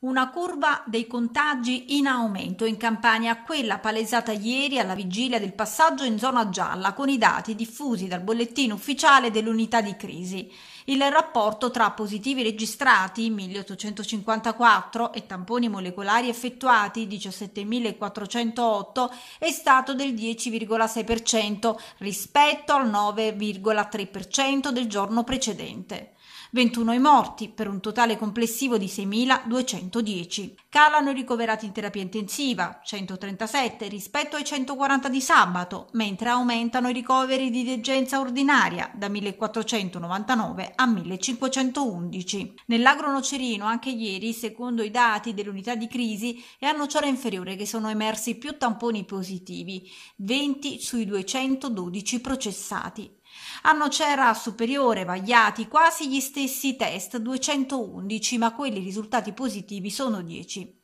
Una curva dei contagi in aumento in Campania, quella palesata ieri alla vigilia del passaggio in zona gialla con i dati diffusi dal bollettino ufficiale dell'unità di crisi il rapporto tra positivi registrati 1854 e tamponi molecolari effettuati 17408 è stato del 10,6% rispetto al 9,3% del giorno precedente. 21 i morti per un totale complessivo di 6.210. Calano i ricoverati in terapia intensiva, 137 rispetto ai 140 di sabato, mentre aumentano i ricoveri di degenza ordinaria da 1.499 a 1511. Nell'agro nocerino anche ieri, secondo i dati dell'unità di crisi, è a Nocera Inferiore che sono emersi più tamponi positivi, 20 sui 212 processati. A Nocera Superiore vagliati quasi gli stessi test, 211, ma quelli risultati positivi sono 10.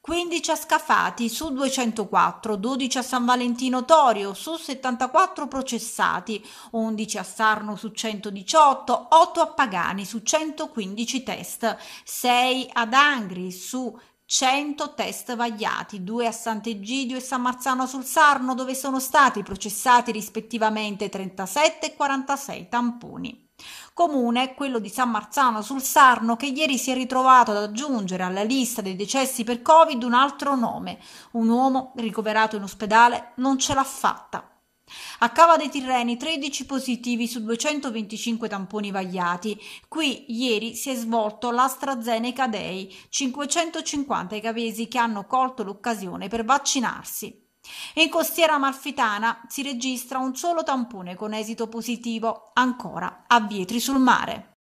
15 a Scafati su 204, 12 a San Valentino Torio su 74 processati, 11 a Sarno su 118, 8 a Pagani su 115 test, 6 ad Angri su 100 test vagliati, 2 a Sant'Egidio e San Marzano sul Sarno dove sono stati processati rispettivamente 37 e 46 tamponi. Comune, quello di San Marzano sul Sarno, che ieri si è ritrovato ad aggiungere alla lista dei decessi per Covid un altro nome. Un uomo ricoverato in ospedale non ce l'ha fatta. A Cava dei Tirreni 13 positivi su 225 tamponi vagliati. Qui ieri si è svolto l'AstraZeneca Day, 550 i cavesi che hanno colto l'occasione per vaccinarsi in costiera amalfitana si registra un solo tampone con esito positivo, ancora a Vietri sul Mare.